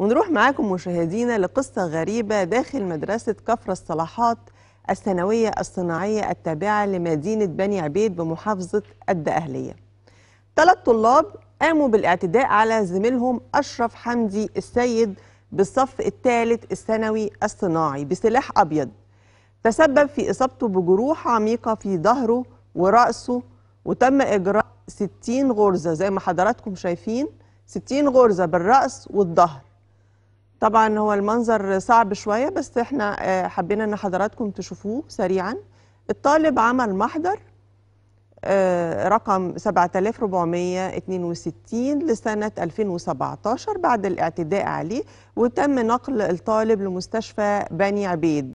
ونروح معاكم مشاهدينا لقصة غريبة داخل مدرسة كفر الصلاحات الثانوية الصناعية التابعة لمدينة بني عبيد بمحافظة الدقهلية ثلاث طلاب قاموا بالاعتداء على زميلهم أشرف حمدي السيد بالصف الثالث الثانوي الصناعي بسلاح أبيض تسبب في إصابته بجروح عميقة في ظهره ورأسه وتم إجراء 60 غرزة زي ما حضراتكم شايفين 60 غرزة بالرأس والظهر طبعا هو المنظر صعب شوية بس احنا آه، حبينا ان حضراتكم تشوفوه سريعا الطالب عمل محضر آه، رقم 7462 لسنة 2017 بعد الاعتداء عليه وتم نقل الطالب لمستشفى بني عبيد